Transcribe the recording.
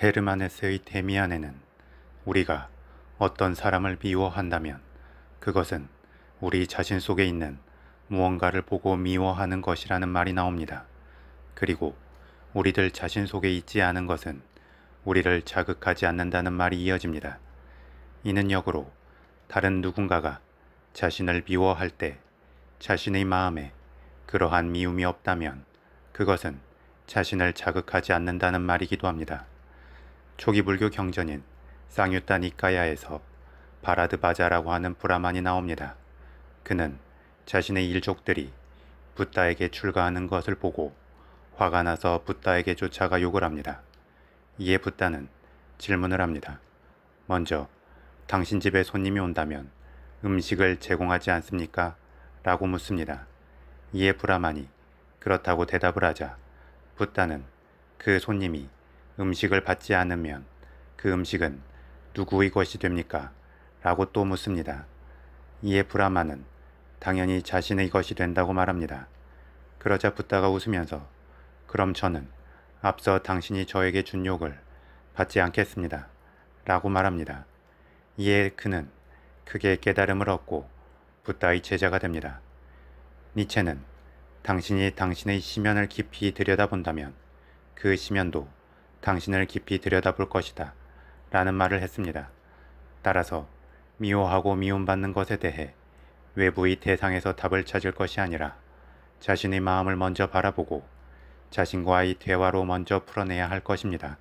헤르만네스의 데미안에는 우리가 어떤 사람을 미워한다면 그것은 우리 자신 속에 있는 무언가를 보고 미워하는 것이라는 말이 나옵니다. 그리고 우리들 자신 속에 있지 않은 것은 우리를 자극하지 않는다는 말이 이어집니다. 이는 역으로 다른 누군가가 자신을 미워할 때 자신의 마음에 그러한 미움이 없다면 그것은 자신을 자극하지 않는다는 말이기도 합니다. 초기 불교 경전인 쌍유타 니카야에서 바라드바자라고 하는 브라만이 나옵니다. 그는 자신의 일족들이 붓다에게 출가하는 것을 보고 화가 나서 붓다에게 쫓아가 욕을 합니다. 이에 붓다는 질문을 합니다. 먼저 당신 집에 손님이 온다면 음식을 제공하지 않습니까? 라고 묻습니다. 이에 브라만이 그렇다고 대답을 하자 붓다는 그 손님이 음식을 받지 않으면 그 음식은 누구의 것이 됩니까? 라고 또 묻습니다. 이에 브라마는 당연히 자신의 것이 된다고 말합니다. 그러자 붓다가 웃으면서 그럼 저는 앞서 당신이 저에게 준 욕을 받지 않겠습니다. 라고 말합니다. 이에 그는 크게 깨달음을 얻고 붓다의 제자가 됩니다. 니체는 당신이 당신의 심연을 깊이 들여다본다면 그심연도 당신을 깊이 들여다볼 것이다. 라는 말을 했습니다. 따라서 미워하고 미움받는 것에 대해 외부의 대상에서 답을 찾을 것이 아니라 자신의 마음을 먼저 바라보고 자신과의 대화로 먼저 풀어내야 할 것입니다.